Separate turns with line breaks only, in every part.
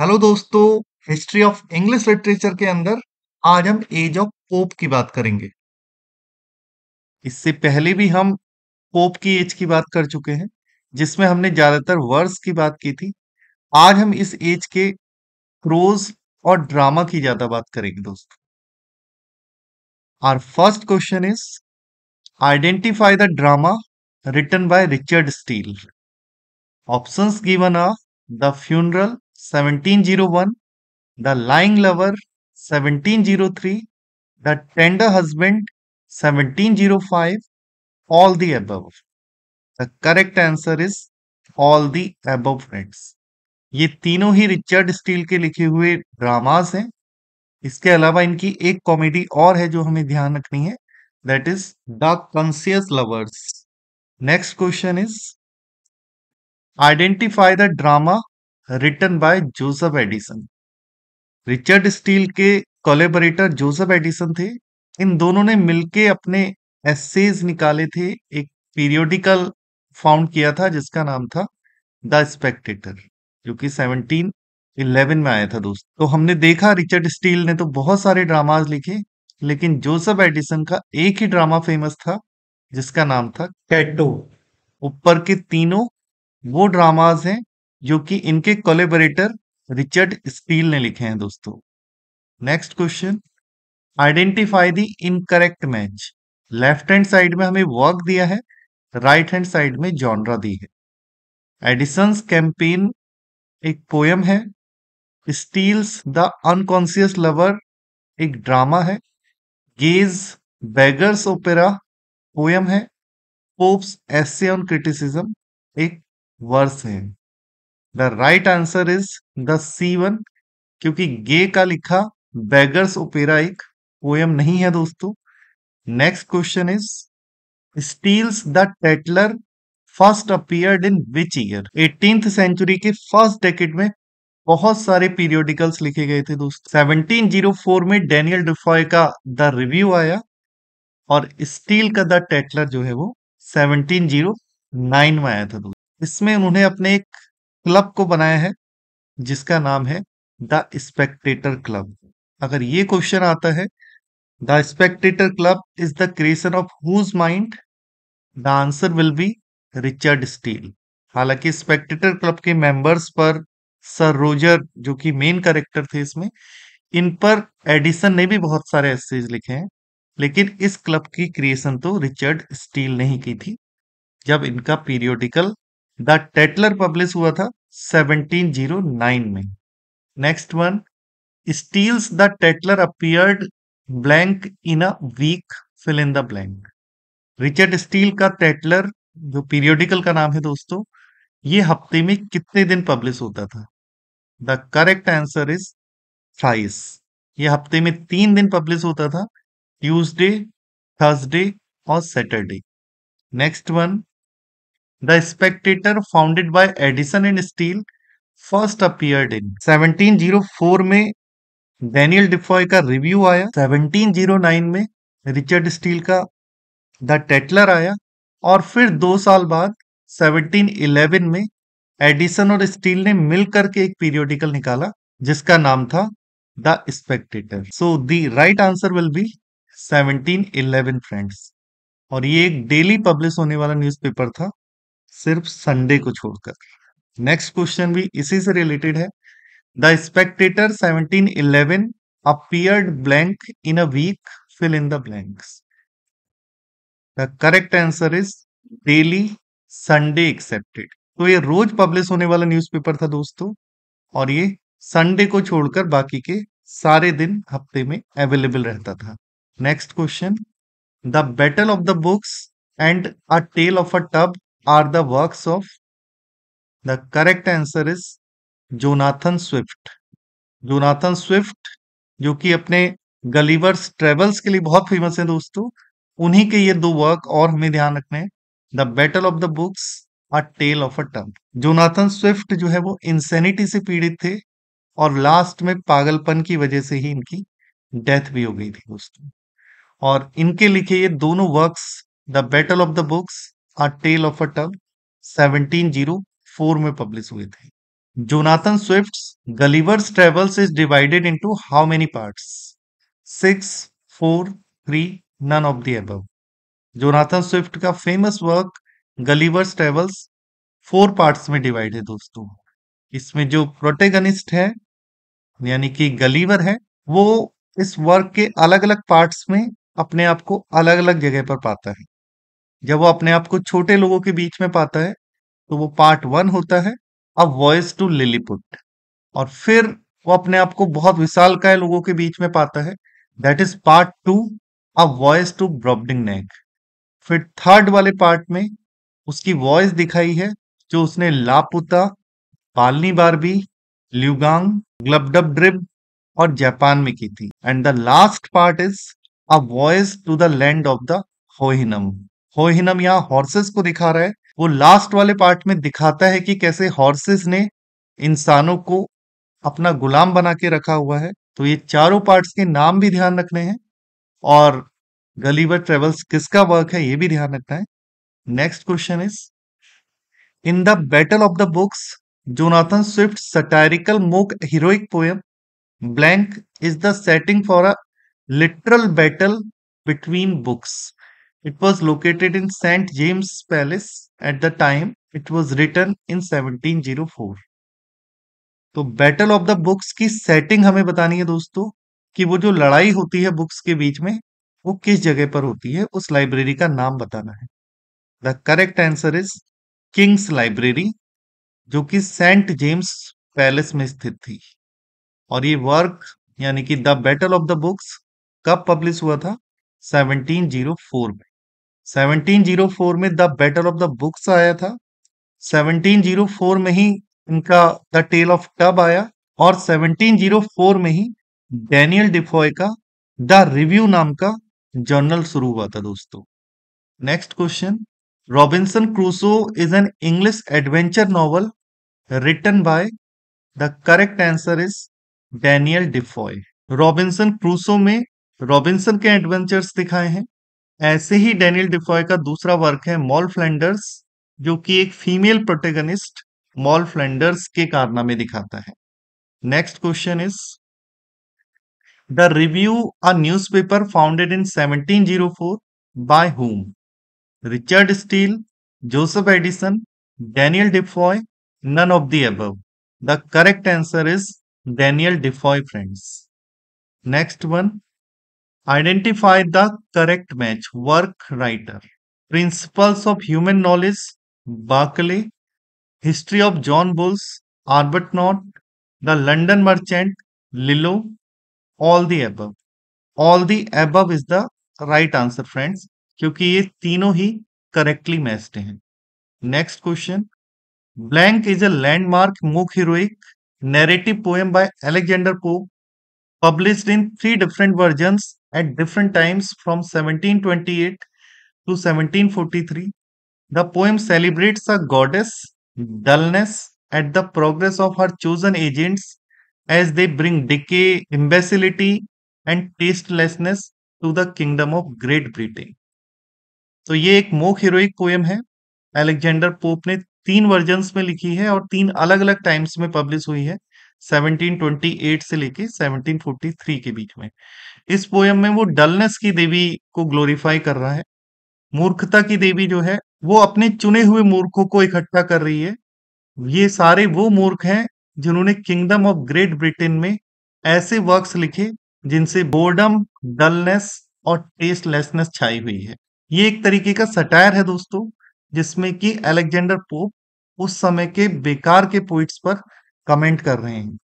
Hello दोस्तों history of English literature के अंदर आज हम एज ऑफ पोप की बात करेंगे इससे पहले भी हम पोप की एज की बात कर चुके हैं जिसमें हमने ज्यादातर वर्स की बात की थी आज हम इस एज के प्रोज और ड्रामा की ज्यादा बात करेंगे दोस्तों our first question is identify the drama written by Richard Steele options given are the funeral 1701, The Lying Lover 1703, The Tender Husband 1705, all the above. The correct answer is all the above friends. ये तीनों ही Richard Steele के लिखे हुए dramas हैं इसके अलावा इनकी एक कॉमेडी और है जो हमें ध्यान रखनी है that is the conscious lovers next question is identify the drama written by Joseph Addison Richard Steele के कोलेबरेटर जोसेफ एडिसन थे इन दोनों ने मिलके अपने एसेज निकाले थे एक पीरियोडिकल फाउंड किया था जिसका नाम था द स्पेक्टेटर जो कि 1711 में आया था दोस्त तो हमने देखा रिचर्ड स्टील ने तो बहुत सारे ड्रामाज लिखे लेकिन जोसेफ एडिसन का एक ही ड्रामा फेमस था जिसका नाम था कैटो ऊपर के तीनों वो ड्रामाज हैं जो कि इनके कोलेबरेटर रिचर्ड स्टील ने लिखे हैं दोस्तों next question identify the incorrect match left hand side में हमें वर्क दिया है राइट हैंड साइड में जॉनरा दी है एडिसन्स कैंपेन एक पोयम है स्टील्स द अनकॉन्सियस लवर एक ड्रामा है गेज बेगर्स ओपेरा पोयम है पोप्स एसे ऑन क्रिटिसिज्म एक वर्स है the right answer is the C one क्योंकि गे का लिखा बैगर्स ओपेरा एक पोएम नहीं है दोस्तों next question is Steele's the Tatler first appeared in which year eighteen century के फर्स्ट डेकेट में बहुत सारे पीरियोडिकल्स लिखे गए थे दोस्तों 1704 में डेनियल डिफॉय का द रिव्यू आया और स्टील का द टेटलर जो है वो 1709 में आया था दोस्तों इसमें उन्होंने अपने एक क्लब को बनाया है जिसका नाम है द स्पेक्टेटर क्लब अगर ये क्वेश्चन आता है the Spectator Club is the creation of whose mind the answer will be Richard Steele हालांकि स्पेक्टेटर क्लब के मेंबर्स पर सर रोजर जो कि मेन कैरेक्टर थे इसमें इन पर एडिसन ने भी बहुत सारे एसेज लिखे हैं लेकिन इस क्लब की क्रिएशन तो रिचर्ड स्टील ने ही की थी जब इनका पीरियोडिकल द टेटलर पब्लिश हुआ था 1709 में next one Steele's the Tatler appeared blank in a week fill in the blank Richard Steele का टेटलर जो पीरियोडिकल का नाम है दोस्तों ये हफ्ते में कितने दिन पब्लिश होता था the correct answer is thrice ये हफ्ते में तीन दिन पब्लिश होता था ट्यूसडे थर्सडे और Saturday next one the Spectator founded by Addison and Steele first appeared in 1704 में डेनियल डिफॉय का रिव्यू आया 1709 में रिचर्ड स्टील का द टेटलर आया और फिर दो साल बाद 1711 में एडिसन और स्टील ने मिल करके एक पीरियोडिकल निकाला जिसका नाम था the Spectator so the right answer will be 1711 friends और ये एक डेली पब्लिश होने वाला न्यूज़पेपर था सिर्फ संडे को छोड़कर नेक्स्ट क्वेश्चन भी इसी से रिलेटेड है the Spectator 1711 appeared blank in a week fill in the blanks the correct answer is daily Sunday excepted तो ये रोज पब्लिश होने वाला न्यूज़पेपर था दोस्तों और ये संडे को छोड़कर बाकी के सारे दिन हफ्ते में अवेलेबल रहता था next question the Battle of the Books and a Tale of a Tub are the works of the correct answer is Jonathan Swift Jonathan Swift जो कि अपने गलीवर्स ट्रेवल्स के लिए बहुत फेमस है दोस्तों उन्हीं के ये दो वर्क और हमें ध्यान रखने the Battle of the Books a Tale of a tongue Jonathan Swift जो है वो इंसेनिटी से पीड़ित थे और लास्ट में पागलपन की वजह से ही इनकी डेथ भी हो गई थी दोस्तों और इनके लिखे ये दोनों works the Battle of the Books a Tale of a Tub 1704 में पब्लिश हुए थे Jonathan Swift Gulliver's Travels is divided into how many parts six four three none of the Jonathan Swift का famous work Gulliver's Travels four parts में divide है दोस्तों इसमें जो protagonist है यानी कि गलीवर है वो इस वर्क के अलग अलग पार्ट्स में अपने आप को अलग अलग जगह पर पाता है जब वो अपने आप को छोटे लोगों के बीच में पाता है तो वो पार्ट वन होता है अब वॉइस टू लिलीपुट और फिर वो अपने आप को बहुत विशाल काय लोगों के बीच में पाता है that is part two a voyage to Brobdingnag फिर थर्ड वाले पार्ट में उसकी वॉइस दिखाई है जो उसने लापुता पालनी बारबी ल्यूगांग ग्लबडब ड्रिब और जापान में की थी and the last part is a voyage to the land of the Houyhnhnm Houyhnhnm यहाँ हॉर्सेस को दिखा रहा है वो लास्ट वाले पार्ट में दिखाता है कि कैसे हॉर्सेस ने इंसानों को अपना गुलाम बना के रखा हुआ है तो ये चारों पार्ट्स के नाम भी ध्यान रखने हैं और गलीवर ट्रेवल्स किसका वर्क है ये भी ध्यान रखना है next question is in the Battle of the Books Jonathan Swift satirical mock heroic poem blank is the setting for a literal battle between books It was located in St. At Palace at the time it was written in 1704. तो Battle of the Books की setting हमें बतानी है दोस्तों कि वो जो लड़ाई होती है बुक्स के बीच में वो किस जगह पर होती है उस लाइब्रेरी का नाम बताना है the correct answer is King's Library जो कि सेंट जेम्स पैलेस में स्थित थी और ये वर्क यानी कि the Battle of the Books कब पब्लिश हुआ था 1704 में 1704 में the Battle of the Books आया था 1704 में ही इनका द टेल ऑफ टब आया और 1704 में ही डैनियल डिफॉय का द रिव्यू नाम का जर्नल शुरू हुआ था दोस्तों next question Robinson Crusoe is an English adventure novel written by the correct answer is Daniel Defoe Robinson Crusoe में रॉबिन्सन के एडवेंचर्स दिखाए हैं ऐसे ही डेनियल डिफॉय का दूसरा वर्क है मॉल फ्लैंडर्स जो कि एक फीमेल प्रोटेगनिस्ट मॉल फ्लैंडर्स के कारनामे दिखाता है next question is the Review a newspaper founded in 1704 by home Richard Steele Joseph Addison Daniel Defoe none of the above the correct answer is Daniel Defoe friends next one identify the correct match work writer Principles of Human Knowledge Berkeley History of John Bull's Arbuthnot the London Merchant Lillo all the above all the above is the right answer friends क्योंकि ये तीनों ही correctly matched हैं next question blank is a landmark mock heroic narrative poem by Alexander Pope published in three different version at different times from 1728 to 1743. The poem celebrates a goddess, dullness, at the progress of her chosen agents as they bring decay, imbecility, and tastelessness to the kingdom of Great Britain. तो ये एक mock heroic poem है Alexander Pope ने तीन versions में लिखी है और तीन अलग अलग टाइम्स में पब्लिश हुई है 1728, 1728 से लेके 1743 के बीच में इस पोयम में वो डलनेस की देवी को ग्लोरीफाई कर रहा है मूर्खता की देवी जो है वो अपने चुने हुए मूर्खों को इकट्ठा कर रही है ये सारे वो मूर्ख हैं जिन्होंने किंगडम ऑफ ग्रेट ब्रिटेन में ऐसे वर्क्स लिखे जिनसे बोर्डम डलनेस और टेस्टलेसनेस छाई हुई है ये एक तरीके का सटायर है दोस्तों जिसमें कि अलेक्जेंडर पोप उस समय के बेकार के पोइट्स पर कमेंट कर रहे हैं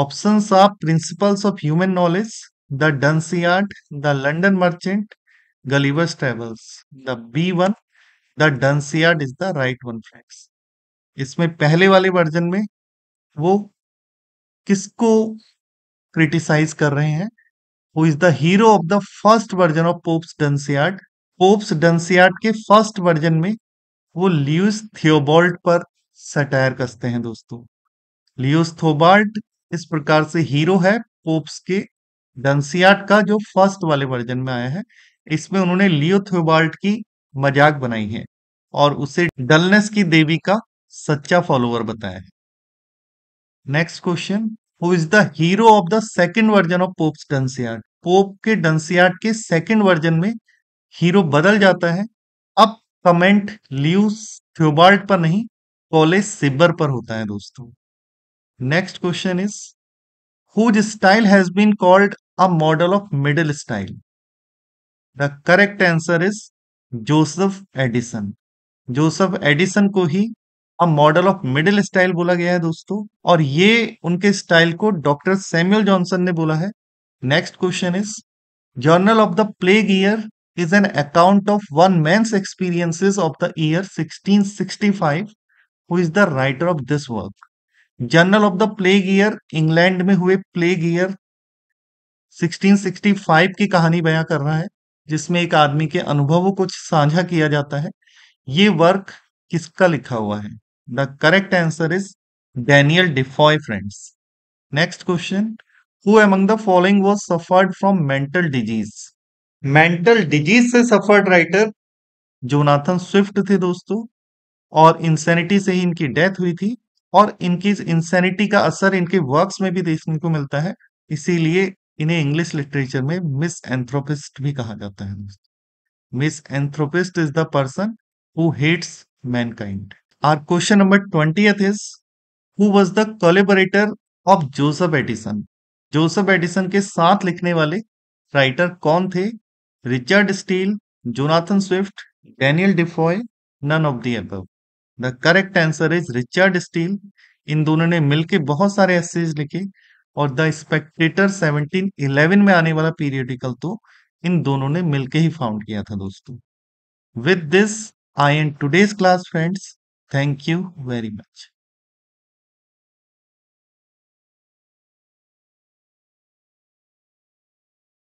ऑप्शन आप Principles of Human Knowledge the Dunciad the London Merchant Gulliver's Travels the B one the Dunciad is the right one friends इसमें पहले वाले वर्जन में वो किसको क्रिटिसाइज कर रहे हैं वो is the hero of the first version of Pope's Dunciad Pope's Dunciad के फर्स्ट वर्जन में वो ल्यूस थियोबॉल्ट पर सटायर कसते हैं दोस्तों लियोस्थोबार्ट इस प्रकार से हीरो है पोप्स के डंसियाट का जो फर्स्ट वाले वर्जन में आया है इसमें उन्होंने लियो की मजाक बनाई है और उसे डलनेस की देवी का सच्चा फॉलोअर बताया है next question who is the hero of the second version of Pope's Dunciad Pope के डंसियाट के सेकेंड वर्जन में हीरो बदल जाता है अब कमेंट लियोस थ्योबार्ट पर नहीं कॉलेज सिबर पर होता है दोस्तों next question is whose style has been called a model of middle style the correct answer is Joseph Addison Joseph Addison को ही a model of middle style बोला गया है दोस्तों और ये उनके स्टाइल को डॉक्टर सैम्यूल जॉनसन ने बोला है next question is Journal of the Plague Year is an account of one man's experiences of the year 1665 who is the writer of this work Journal of the Plague Year England में हुए plague year 1665 की कहानी बयां कर रहा है जिसमें एक आदमी के अनुभवों को साझा किया जाता है ये वर्क किसका लिखा हुआ है the correct answer is Daniel Defoe friends next question who among the following was suffered from mental disease mental disease से सफर्ड राइटर जोनाथन स्विफ्ट थे दोस्तों और इंसेनिटी से ही इनकी डेथ हुई थी और इनकी इंसैनिटी का असर इनके वर्क्स में भी देखने को मिलता है इसीलिए इन्हें इंग्लिश लिटरेचर में मिस एंथ्रोपिस्ट भी कहा जाता है misanthropist is the person who hates mankind our question number twenty is who was the collaborator of Joseph Addison Joseph Addison के साथ लिखने वाले राइटर कौन थे Richard Steele Jonathan Swift Daniel Defoe none of the above the correct answer is Richard Steele इन दोनों ने मिलकर बहुत सारे एसेज लिखे और द स्पेक्टेटर 1711 में आने वाला पीरियडिकल तो इन दोनों ने मिलकर ही फाउंड किया था दोस्तों with this I end today's class friends thank you very much